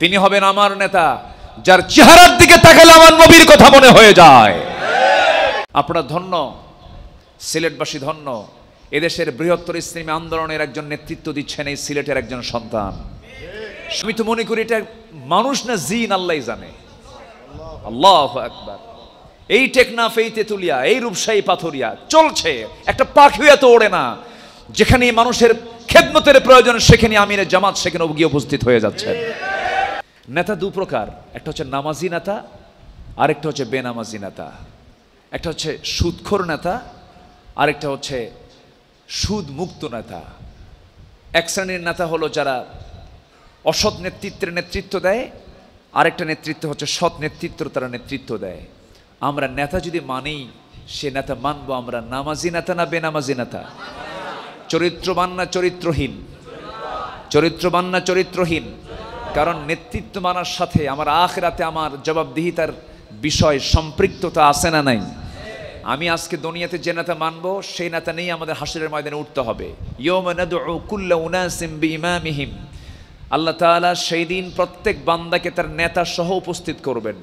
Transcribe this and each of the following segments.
তিনি হবেন আমার নেতা যার চেহারার দিকে তাকালে আমার নবীর কথা মনে হয়ে যায় আপনার ধন্য সিলেটবাসী ধন্য এদেশের বৃহত্তর ইসলামী আন্দোলনের একজন নেতৃত্ব দিচ্ছেন এই সিলেটের একজন সন্তান আমি তো মনে করি এটা মানুষ না জিন আল্লাহ জানে আল্লাহ একবার এই টেকনা ফেই তেতুলিয়া এই রূপসাই পাথরিয়া চলছে একটা পাখি এত ওড়ে না যেখানে মানুষের খেদমতের প্রয়োজন সেখানে আমিরের জামাত সেখানে গিয়ে উপস্থিত হয়ে যাচ্ছে নেতা দু প্রকার একটা হচ্ছে নামাজি নেতা আরেকটা হচ্ছে বেনামাজি নেতা একটা হচ্ছে সুদখোর নেতা আরেকটা হচ্ছে সুদ মুক্ত নেতা এক শ্রেণীর নেতা হলো যারা অসৎ নেতৃত্বের নেতৃত্ব দেয় আরেকটা নেতৃত্ব হচ্ছে সৎ নেতৃত্ব তারা নেতৃত্ব দেয় আমরা নেতা যদি মানেই সে নেতা মানবো আমরা নামাজি নেতা না বেনামাজি নেতা চরিত্রবান না চরিত্রহীন চরিত্রবান না চরিত্রহীন কারণ নেতৃত্ব মানার সাথে আমার আখরাতে আমার জবাবদিহিতার বিষয় সম্পৃক্ততা আছে না নাই আমি আজকে দুনিয়াতে যে নেতা মানব সেই নেতা নিয়েই আমাদের হাসিরের ময়দানে উঠতে হবে আল্লাহ তালা সেই দিন প্রত্যেক বান্দাকে তার নেতা সহ উপস্থিত করবেন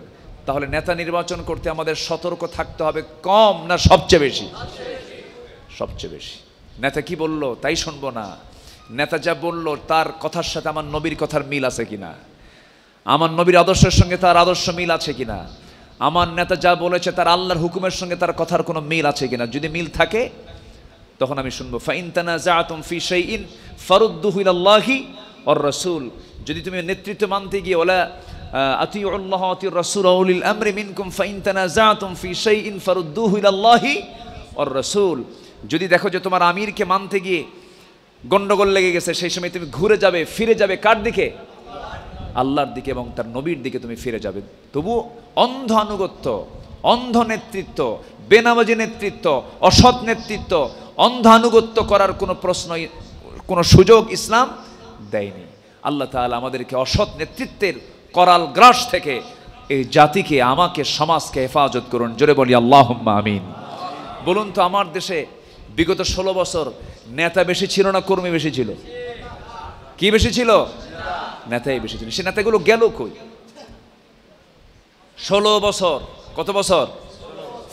তাহলে নেতা নির্বাচন করতে আমাদের সতর্ক থাকতে হবে কম না সবচেয়ে বেশি সবচেয়ে বেশি নেতা কি বলল তাই শুনবো না নেতা যা বলল তার কথার সাথে আমার নবীর কথার মিল আছে কিনা আমার নবীর আদর্শের সঙ্গে তার আদর্শ মিল আছে কিনা আমার নেতা যা বলেছে তার আল্লাহর হুকুমের সঙ্গে তার কথার কোনো মিল আছে কিনা যদি মিল থাকে তখন আমি শুনবো ফাইনতানা জাহাতুম ফি সেই ইন ফরুদ্দুহিল্লাহি অর রসুল যদি তুমি নেতৃত্ব মানতে গিয়ে ওলা আতি আল্লাহ আতি রসুল আউলিল আমরে মিনকুম ফাইনতানা জাহাতুম ফি সেই ইন ফরুদ্দুহিল্লাহি অর রসুল যদি দেখো যে তোমার আমিরকে মানতে গিয়ে গণ্ডগোল লেগে গেছে সেই সময় তুমি ঘুরে যাবে ফিরে যাবে কার দিকে আল্লাহর দিকে এবং তার নবীর দিকে তুমি ফিরে যাবে তবু অন্ধ আনুগত্য অন্ধ নেতৃত্ব বেনামাজি নেতৃত্ব অসৎ নেতৃত্ব অন্ধ আনুগত্য করার কোনো প্রশ্ন কোনো সুযোগ ইসলাম দেয়নি আল্লাহ তাহলে আমাদেরকে অসৎ নেতৃত্বের করাল গ্রাস থেকে এই জাতিকে আমাকে সমাজকে হেফাজত করুন জোরে বলি আল্লাহ আমিন বলুন তো আমার দেশে বিগত ষোলো বছর নেতা বেশি ছিল না কর্মী বেশি ছিল কি বেশি ছিল নেতাই বেশি ছিল সে নেতাগুলো গেল কই ষোলো বছর কত বছর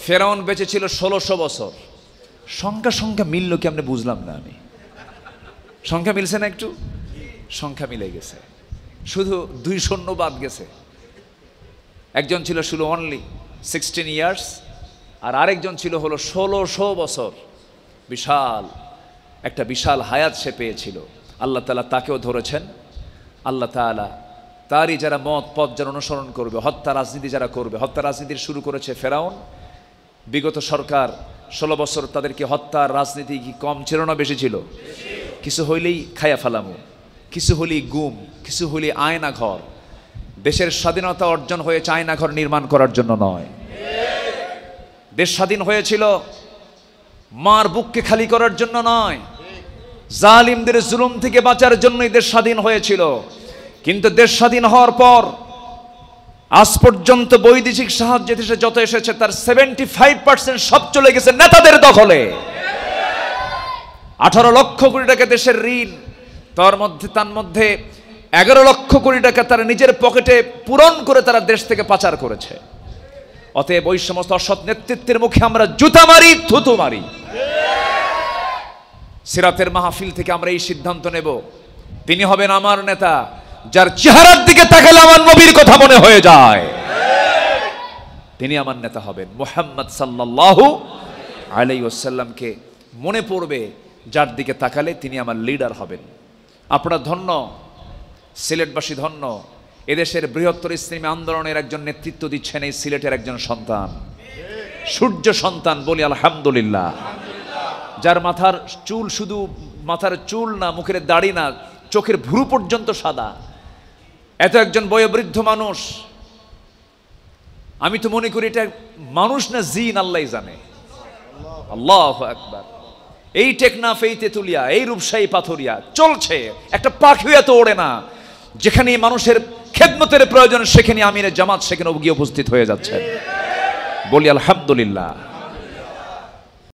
ফেরাউন বেঁচে ছিল ষোলোশো বছর সংখ্যা সংখ্যা মিললো কি আপনি বুঝলাম না আমি সংখ্যা মিলছে না একটু সংখ্যা মিলে গেছে শুধু দুই শূন্য বাদ গেছে একজন ছিল শুধু অনলি সিক্সটিন ইয়ার্স আর আরেকজন ছিল হলো ষোলোশো বছর বিশাল একটা বিশাল হায়াত সে পেয়েছিল আল্লাহ তালা তাকেও ধরেছেন আল্লাহ তালা তারই যারা মত পথ যারা অনুসরণ করবে হত্যা রাজনীতি যারা করবে হত্যা রাজনীতির শুরু করেছে ফেরাউন বিগত সরকার ষোলো বছর তাদেরকে হত্যার রাজনীতি কি কম ছিল না বেশি ছিল কিছু হইলেই খায়া ফালামু কিছু হলেই গুম কিছু হলে আয়না ঘর দেশের স্বাধীনতা অর্জন হয়েছে আয়না ঘর নির্মাণ করার জন্য নয় দেশ স্বাধীন হয়েছিল মার বুককে খালি করার জন্য নয় জালিমদের জুলুম থেকে বাঁচার জন্যই দেশ স্বাধীন হয়েছিল কিন্তু দেশ স্বাধীন হওয়ার পর আজ পর্যন্ত বৈদেশিক সাহায্য দেশে যত এসেছে তার সেভেন্টি ফাইভ পার্সেন্ট সব চলে গেছে নেতাদের দখলে আঠারো লক্ষ কোটি টাকা দেশের ঋণ তার মধ্যে তার মধ্যে এগারো লক্ষ কোটি টাকা তারা নিজের পকেটে পূরণ করে তারা দেশ থেকে পাচার করেছে অতএব ওই সমস্ত অসৎ নেতৃত্বের মুখে আমরা জুতা মারি থুতু মারি সিরাতের মাহফিল থেকে আমরা এই সিদ্ধান্ত নেব তিনি হবেন আমার নেতা যার চেহারার দিকে তাকালে আমার নবীর কথা মনে হয়ে যায় তিনি আমার নেতা হবেন মোহাম্মদ সাল্লাহু আলাই ওসাল্লামকে মনে পড়বে যার দিকে তাকালে তিনি আমার লিডার হবেন আপনার ধন্য সিলেটবাসী ধন্য এদেশের বৃহত্তর ইসলামী আন্দোলনের একজন নেতৃত্ব দিচ্ছেন এই সিলেটের একজন সন্তান সূর্য সন্তান বলি আলহামদুলিল্লাহ যার মাথার চুল শুধু মাথার চুল না মুখের দাড়ি না চোখের ভ্রু পর্যন্ত সাদা এত একজন বয়োবৃদ্ধ মানুষ আমি তো মনে করি এটা মানুষ না জিন আল্লাহ জানে আল্লাহ একবার এই টেকনাফ এই তেঁতুলিয়া এই রূপসাই পাথরিয়া চলছে একটা পাখিও এত ওড়ে না যেখানে মানুষের খেদমতের প্রয়োজন সেখানে আমিরের জামাত সেখানে গিয়ে উপস্থিত হয়ে যাচ্ছে বলি আলহামদুলিল্লাহ